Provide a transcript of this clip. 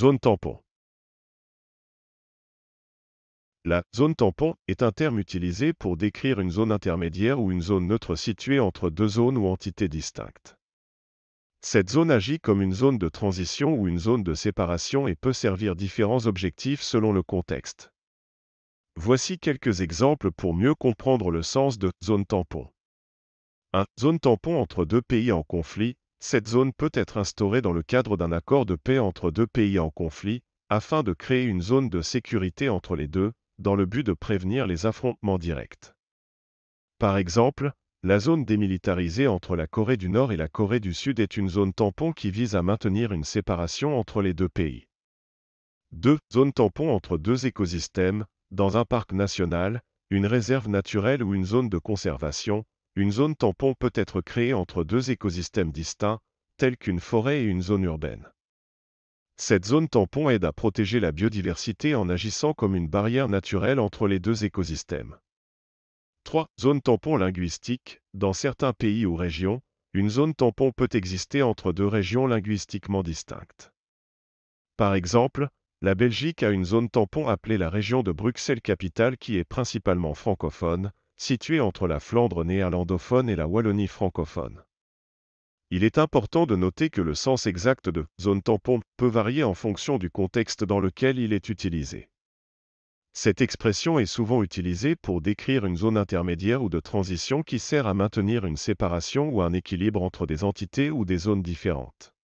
Zone tampon. La zone tampon est un terme utilisé pour décrire une zone intermédiaire ou une zone neutre située entre deux zones ou entités distinctes. Cette zone agit comme une zone de transition ou une zone de séparation et peut servir différents objectifs selon le contexte. Voici quelques exemples pour mieux comprendre le sens de zone tampon. Un « Zone tampon entre deux pays en conflit, cette zone peut être instaurée dans le cadre d'un accord de paix entre deux pays en conflit, afin de créer une zone de sécurité entre les deux, dans le but de prévenir les affrontements directs. Par exemple, la zone démilitarisée entre la Corée du Nord et la Corée du Sud est une zone tampon qui vise à maintenir une séparation entre les deux pays. 2. Zone tampon entre deux écosystèmes, dans un parc national, une réserve naturelle ou une zone de conservation, une zone tampon peut être créée entre deux écosystèmes distincts, tels qu'une forêt et une zone urbaine. Cette zone tampon aide à protéger la biodiversité en agissant comme une barrière naturelle entre les deux écosystèmes. 3. Zone tampon linguistique. Dans certains pays ou régions, une zone tampon peut exister entre deux régions linguistiquement distinctes. Par exemple, la Belgique a une zone tampon appelée la région de Bruxelles-Capitale qui est principalement francophone, situé entre la Flandre néerlandophone et la Wallonie francophone. Il est important de noter que le sens exact de zone tampon peut varier en fonction du contexte dans lequel il est utilisé. Cette expression est souvent utilisée pour décrire une zone intermédiaire ou de transition qui sert à maintenir une séparation ou un équilibre entre des entités ou des zones différentes.